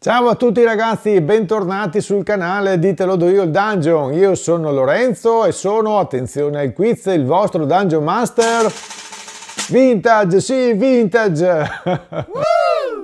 Ciao a tutti ragazzi, bentornati sul canale Ditelo Do Io il Dungeon. Io sono Lorenzo e sono, attenzione al quiz, il vostro Dungeon Master. Vintage, sì, vintage! o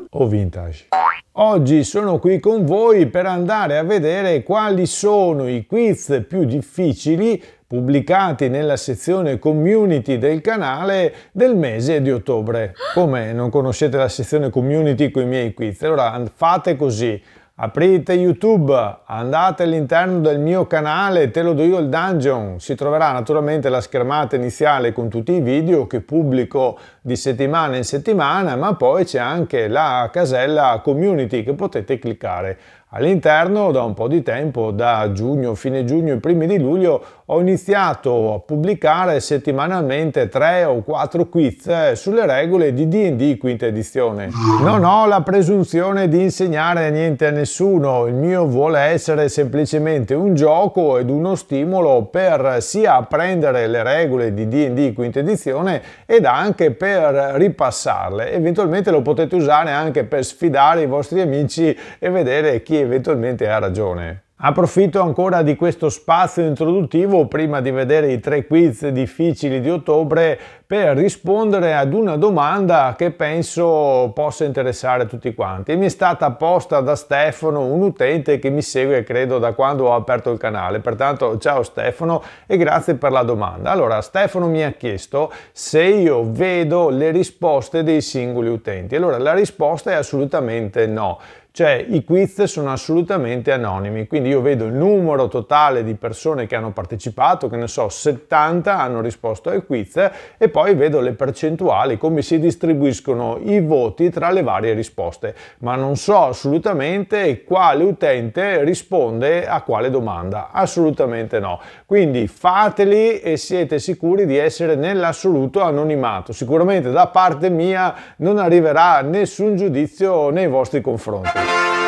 oh, vintage. Oggi sono qui con voi per andare a vedere quali sono i quiz più difficili pubblicati nella sezione community del canale del mese di ottobre. Come non conoscete la sezione community con i miei quiz? Allora fate così. Aprite YouTube, andate all'interno del mio canale, te lo do io il dungeon, si troverà naturalmente la schermata iniziale con tutti i video che pubblico di settimana in settimana, ma poi c'è anche la casella community che potete cliccare. All'interno da un po' di tempo, da giugno, fine giugno, e primi di luglio, ho iniziato a pubblicare settimanalmente 3 o 4 quiz eh, sulle regole di D&D quinta edizione. Non ho la presunzione di insegnare niente a nessuno, il mio vuole essere semplicemente un gioco ed uno stimolo per sia apprendere le regole di D&D quinta edizione ed anche per ripassarle. Eventualmente lo potete usare anche per sfidare i vostri amici e vedere chi è eventualmente ha ragione. Approfitto ancora di questo spazio introduttivo prima di vedere i tre quiz difficili di ottobre per rispondere ad una domanda che penso possa interessare tutti quanti. mi è stata posta da Stefano, un utente che mi segue credo da quando ho aperto il canale. Pertanto ciao Stefano e grazie per la domanda. Allora Stefano mi ha chiesto se io vedo le risposte dei singoli utenti. Allora la risposta è assolutamente no cioè i quiz sono assolutamente anonimi, quindi io vedo il numero totale di persone che hanno partecipato, che ne so, 70 hanno risposto ai quiz e poi vedo le percentuali, come si distribuiscono i voti tra le varie risposte, ma non so assolutamente quale utente risponde a quale domanda, assolutamente no. Quindi fateli e siete sicuri di essere nell'assoluto anonimato. Sicuramente da parte mia non arriverà nessun giudizio nei vostri confronti.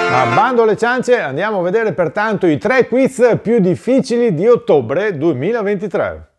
A bando alle ciance, andiamo a vedere pertanto i tre quiz più difficili di ottobre 2023.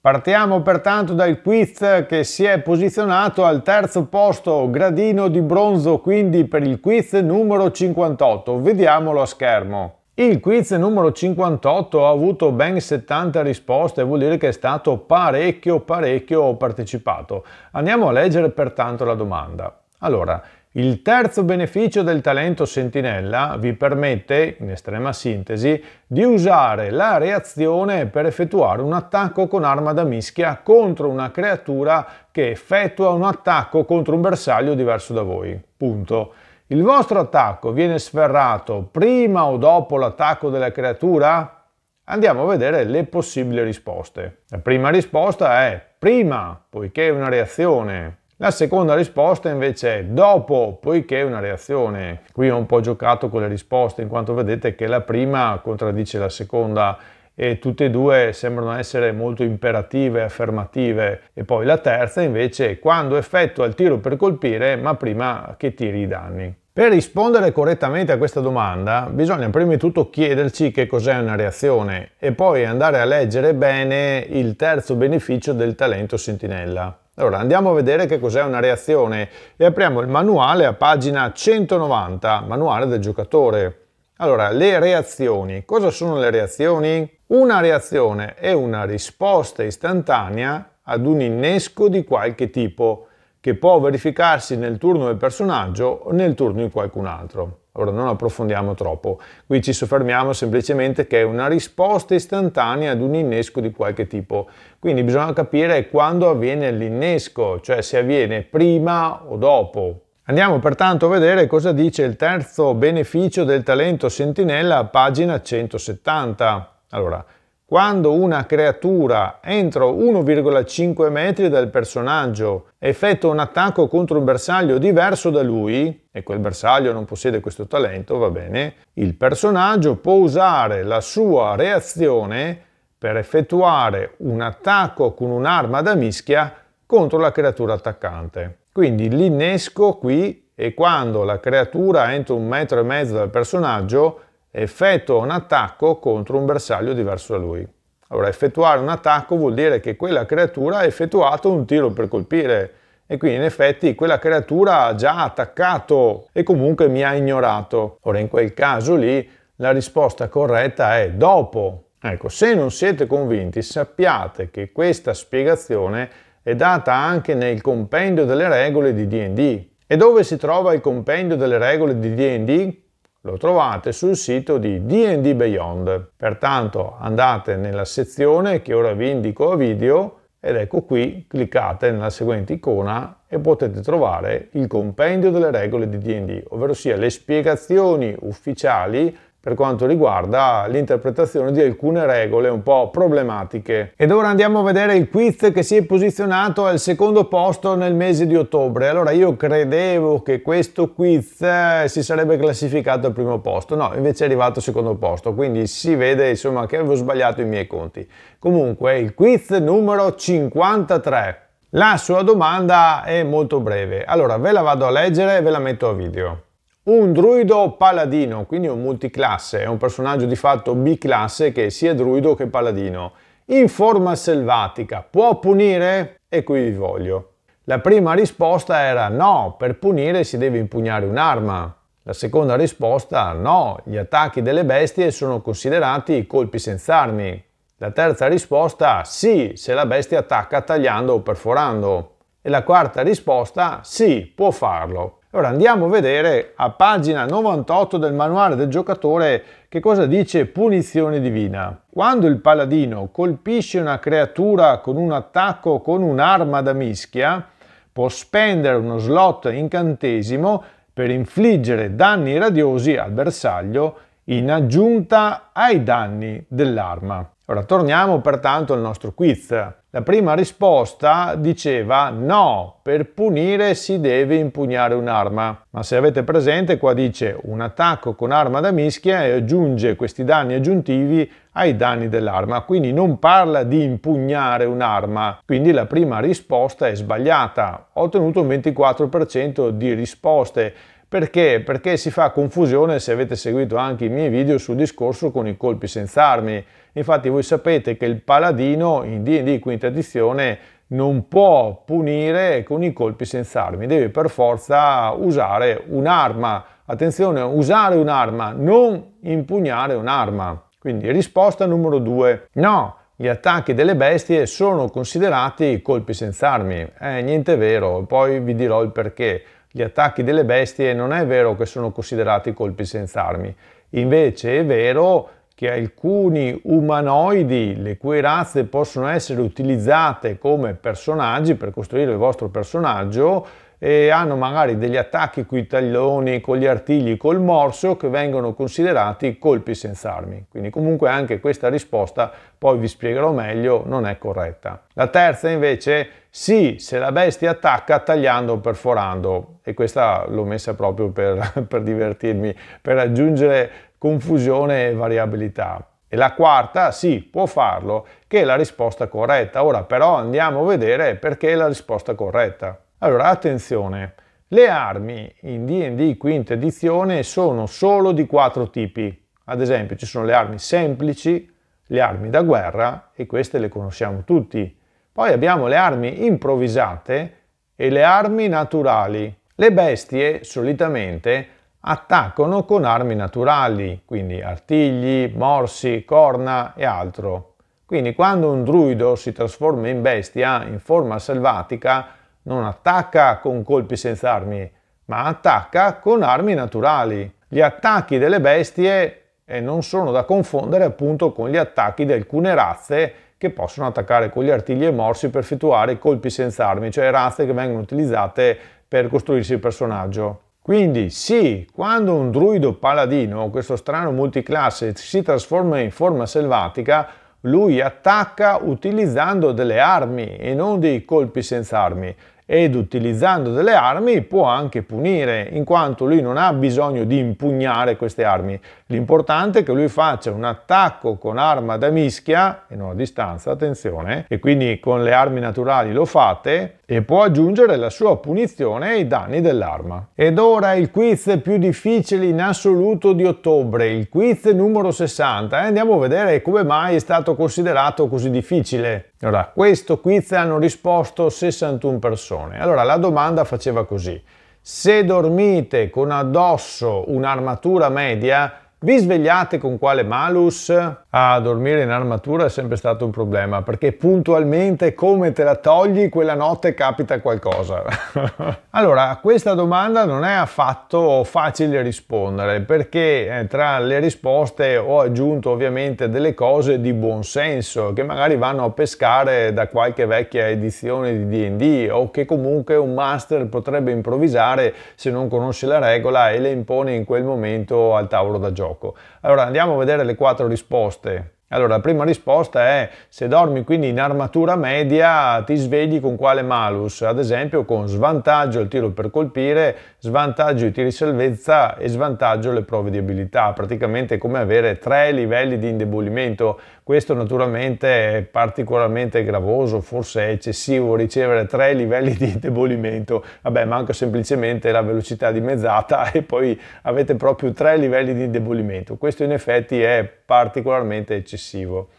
Partiamo pertanto dal quiz che si è posizionato al terzo posto, gradino di bronzo quindi per il quiz numero 58. Vediamolo a schermo. Il quiz numero 58 ha avuto ben 70 risposte, vuol dire che è stato parecchio parecchio partecipato. Andiamo a leggere pertanto la domanda. Allora, il terzo beneficio del talento sentinella vi permette, in estrema sintesi, di usare la reazione per effettuare un attacco con arma da mischia contro una creatura che effettua un attacco contro un bersaglio diverso da voi. Punto. Il vostro attacco viene sferrato prima o dopo l'attacco della creatura? Andiamo a vedere le possibili risposte. La prima risposta è prima, poiché è una reazione. La seconda risposta invece è dopo, poiché è una reazione. Qui ho un po' giocato con le risposte, in quanto vedete che la prima contraddice la seconda e tutte e due sembrano essere molto imperative, affermative e poi la terza invece quando effettua il tiro per colpire ma prima che tiri i danni. Per rispondere correttamente a questa domanda bisogna prima di tutto chiederci che cos'è una reazione e poi andare a leggere bene il terzo beneficio del talento sentinella. Allora andiamo a vedere che cos'è una reazione e apriamo il manuale a pagina 190, manuale del giocatore. Allora, le reazioni. Cosa sono le reazioni? Una reazione è una risposta istantanea ad un innesco di qualche tipo che può verificarsi nel turno del personaggio o nel turno di qualcun altro. Allora non approfondiamo troppo, qui ci soffermiamo semplicemente che è una risposta istantanea ad un innesco di qualche tipo, quindi bisogna capire quando avviene l'innesco, cioè se avviene prima o dopo. Andiamo pertanto a vedere cosa dice il terzo beneficio del talento sentinella pagina 170. Allora, quando una creatura entro 1,5 metri dal personaggio effettua un attacco contro un bersaglio diverso da lui, e quel bersaglio non possiede questo talento, va bene, il personaggio può usare la sua reazione per effettuare un attacco con un'arma da mischia contro la creatura attaccante. Quindi l'innesco qui è quando la creatura entro un metro e mezzo dal personaggio effettua un attacco contro un bersaglio diverso da lui. Allora, effettuare un attacco vuol dire che quella creatura ha effettuato un tiro per colpire e quindi in effetti quella creatura ha già attaccato e comunque mi ha ignorato. Ora, in quel caso lì, la risposta corretta è dopo. Ecco, se non siete convinti, sappiate che questa spiegazione è è data anche nel compendio delle regole di D&D. E dove si trova il compendio delle regole di D&D? Lo trovate sul sito di D&D Beyond. Pertanto andate nella sezione che ora vi indico a video ed ecco qui cliccate nella seguente icona e potete trovare il compendio delle regole di D&D, ovvero sia le spiegazioni ufficiali per quanto riguarda l'interpretazione di alcune regole un po' problematiche. Ed ora andiamo a vedere il quiz che si è posizionato al secondo posto nel mese di ottobre. Allora io credevo che questo quiz eh, si sarebbe classificato al primo posto, no, invece è arrivato al secondo posto, quindi si vede insomma che avevo sbagliato i miei conti. Comunque il quiz numero 53. La sua domanda è molto breve, allora ve la vado a leggere e ve la metto a video. Un druido paladino, quindi un multiclasse, è un personaggio di fatto B-classe che sia druido che paladino. In forma selvatica, può punire? E qui vi voglio. La prima risposta era no, per punire si deve impugnare un'arma. La seconda risposta no, gli attacchi delle bestie sono considerati colpi senza armi. La terza risposta sì, se la bestia attacca tagliando o perforando. E la quarta risposta sì, può farlo, allora andiamo a vedere a pagina 98 del manuale del giocatore che cosa dice punizione divina. Quando il paladino colpisce una creatura con un attacco con un'arma da mischia, può spendere uno slot incantesimo per infliggere danni radiosi al bersaglio in aggiunta ai danni dell'arma. Ora torniamo pertanto al nostro quiz. La prima risposta diceva no, per punire si deve impugnare un'arma. Ma se avete presente qua dice un attacco con arma da mischia e aggiunge questi danni aggiuntivi ai danni dell'arma, quindi non parla di impugnare un'arma, quindi la prima risposta è sbagliata. Ho ottenuto un 24% di risposte perché? Perché si fa confusione se avete seguito anche i miei video sul discorso con i colpi senza armi. Infatti voi sapete che il paladino in D&D quinta edizione non può punire con i colpi senza armi, deve per forza usare un'arma. Attenzione, usare un'arma, non impugnare un'arma. Quindi risposta numero 2. No, gli attacchi delle bestie sono considerati colpi senza armi. Eh, niente vero, poi vi dirò il perché gli attacchi delle bestie non è vero che sono considerati colpi senza armi, invece è vero che alcuni umanoidi, le cui razze possono essere utilizzate come personaggi per costruire il vostro personaggio, e hanno magari degli attacchi con i talloni, con gli artigli, col morso che vengono considerati colpi senza armi. Quindi comunque anche questa risposta, poi vi spiegherò meglio, non è corretta. La terza invece, sì, se la bestia attacca tagliando o perforando, e questa l'ho messa proprio per, per divertirmi, per aggiungere confusione e variabilità. E la quarta, sì, può farlo, che è la risposta corretta. Ora però andiamo a vedere perché è la risposta corretta. Allora, attenzione, le armi in D&D quinta edizione sono solo di quattro tipi. Ad esempio, ci sono le armi semplici, le armi da guerra, e queste le conosciamo tutti. Poi abbiamo le armi improvvisate e le armi naturali. Le bestie, solitamente, attaccano con armi naturali, quindi artigli, morsi, corna e altro. Quindi quando un druido si trasforma in bestia in forma selvatica, non attacca con colpi senza armi, ma attacca con armi naturali. Gli attacchi delle bestie non sono da confondere appunto con gli attacchi di alcune razze che possono attaccare con gli artigli e morsi per effettuare colpi senza armi, cioè razze che vengono utilizzate per costruirsi il personaggio. Quindi sì, quando un druido paladino, questo strano multiclasse, si trasforma in forma selvatica, lui attacca utilizzando delle armi e non dei colpi senza armi ed utilizzando delle armi può anche punire, in quanto lui non ha bisogno di impugnare queste armi. L'importante è che lui faccia un attacco con arma da mischia, e non a distanza, attenzione, e quindi con le armi naturali lo fate, e può aggiungere la sua punizione ai danni dell'arma. Ed ora il quiz più difficile in assoluto di ottobre, il quiz numero 60. E andiamo a vedere come mai è stato considerato così difficile. Allora, questo quiz hanno risposto 61 persone. Allora, la domanda faceva così. Se dormite con addosso un'armatura media, vi svegliate con quale malus? a dormire in armatura è sempre stato un problema perché puntualmente come te la togli quella notte capita qualcosa allora a questa domanda non è affatto facile rispondere perché eh, tra le risposte ho aggiunto ovviamente delle cose di buon senso che magari vanno a pescare da qualche vecchia edizione di D&D o che comunque un master potrebbe improvvisare se non conosce la regola e le impone in quel momento al tavolo da gioco allora andiamo a vedere le quattro risposte risposte. Allora, la prima risposta è se dormi quindi in armatura media ti svegli con quale malus? Ad esempio con svantaggio il tiro per colpire, svantaggio i tiri salvezza e svantaggio le prove di abilità. Praticamente è come avere tre livelli di indebolimento. Questo naturalmente è particolarmente gravoso, forse è eccessivo ricevere tre livelli di indebolimento. Vabbè, manca semplicemente la velocità dimezzata e poi avete proprio tre livelli di indebolimento. Questo in effetti è particolarmente eccessivo.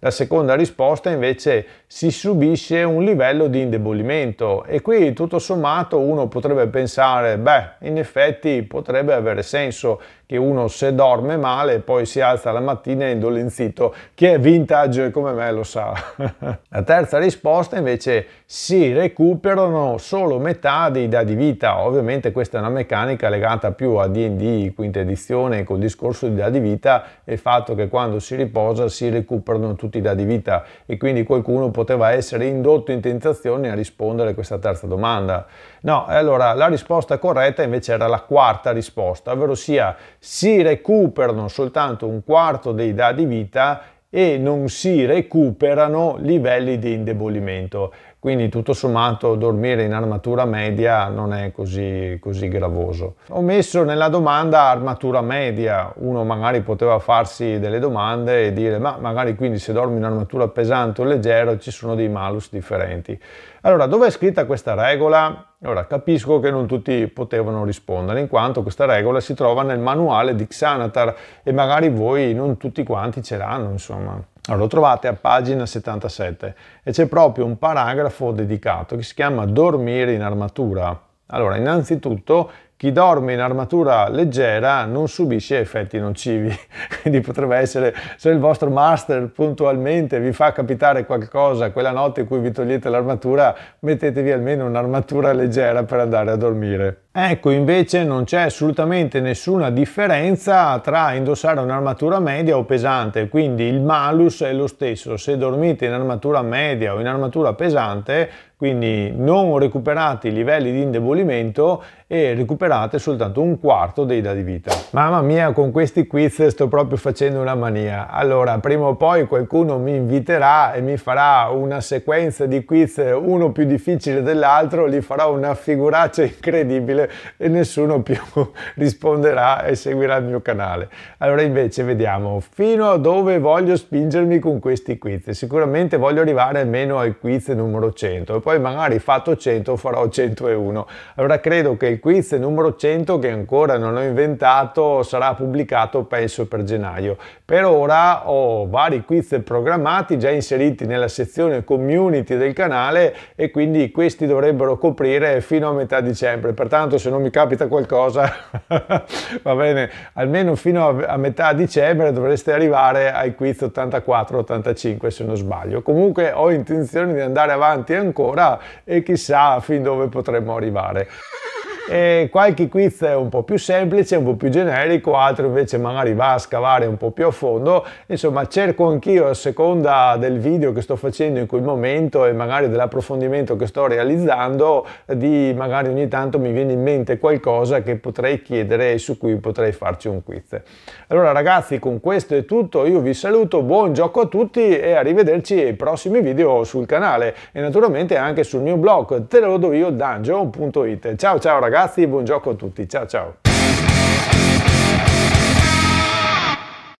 La seconda risposta invece si subisce un livello di indebolimento e qui tutto sommato uno potrebbe pensare, beh, in effetti potrebbe avere senso che uno se dorme male poi si alza la mattina e è indolenzito. Chi è vintage come me lo sa. la terza risposta invece si recuperano solo metà dei dadi vita. Ovviamente questa è una meccanica legata più a D&D quinta edizione col discorso di dadi vita e il fatto che quando si riposa si recuperano tutti i dadi vita e quindi qualcuno poteva essere indotto in tentazione a rispondere a questa terza domanda. No, allora la risposta corretta invece era la quarta risposta, ovvero sia si recuperano soltanto un quarto dei dadi vita e non si recuperano livelli di indebolimento. Quindi tutto sommato dormire in armatura media non è così, così gravoso. Ho messo nella domanda armatura media, uno magari poteva farsi delle domande e dire ma magari quindi se dormi in armatura pesante o leggero ci sono dei malus differenti. Allora dove è scritta questa regola? Ora, capisco che non tutti potevano rispondere, in quanto questa regola si trova nel manuale di Xanatar e magari voi non tutti quanti ce l'hanno, insomma. Allora, lo trovate a pagina 77 e c'è proprio un paragrafo dedicato che si chiama Dormire in armatura. Allora, innanzitutto chi dorme in armatura leggera non subisce effetti nocivi, quindi potrebbe essere se il vostro master puntualmente vi fa capitare qualcosa quella notte in cui vi togliete l'armatura, mettetevi almeno un'armatura leggera per andare a dormire. Ecco, invece non c'è assolutamente nessuna differenza tra indossare un'armatura media o pesante, quindi il malus è lo stesso. Se dormite in armatura media o in armatura pesante, quindi non recuperate i livelli di indebolimento e recuperate soltanto un quarto dei dadi vita. Mamma mia, con questi quiz sto proprio facendo una mania. Allora, prima o poi qualcuno mi inviterà e mi farà una sequenza di quiz uno più difficile dell'altro, gli farò una figuraccia incredibile e nessuno più risponderà e seguirà il mio canale. Allora invece vediamo fino a dove voglio spingermi con questi quiz. Sicuramente voglio arrivare almeno al quiz numero 100 e poi magari fatto 100 farò 101. Allora credo che il quiz numero 100 che ancora non ho inventato sarà pubblicato penso per gennaio. Per ora ho vari quiz programmati già inseriti nella sezione community del canale e quindi questi dovrebbero coprire fino a metà dicembre. Pertanto tanto se non mi capita qualcosa, va bene, almeno fino a, metà dicembre dovreste arrivare ai quiz 84-85 se non sbaglio. Comunque ho intenzione di andare avanti ancora e chissà fin dove potremmo arrivare. E qualche quiz è un po' più semplice, un po' più generico, altro invece magari va a scavare un po' più a fondo. Insomma, cerco anch'io a seconda del video che sto facendo in quel momento e magari dell'approfondimento che sto realizzando, di magari ogni tanto mi viene in mente qualcosa che potrei chiedere e su cui potrei farci un quiz. Allora ragazzi, con questo è tutto, io vi saluto, buon gioco a tutti e arrivederci ai prossimi video sul canale e naturalmente anche sul mio blog, te lo do io dungeon.it. Ciao ciao ragazzi! ragazzi, buon gioco a tutti, ciao ciao!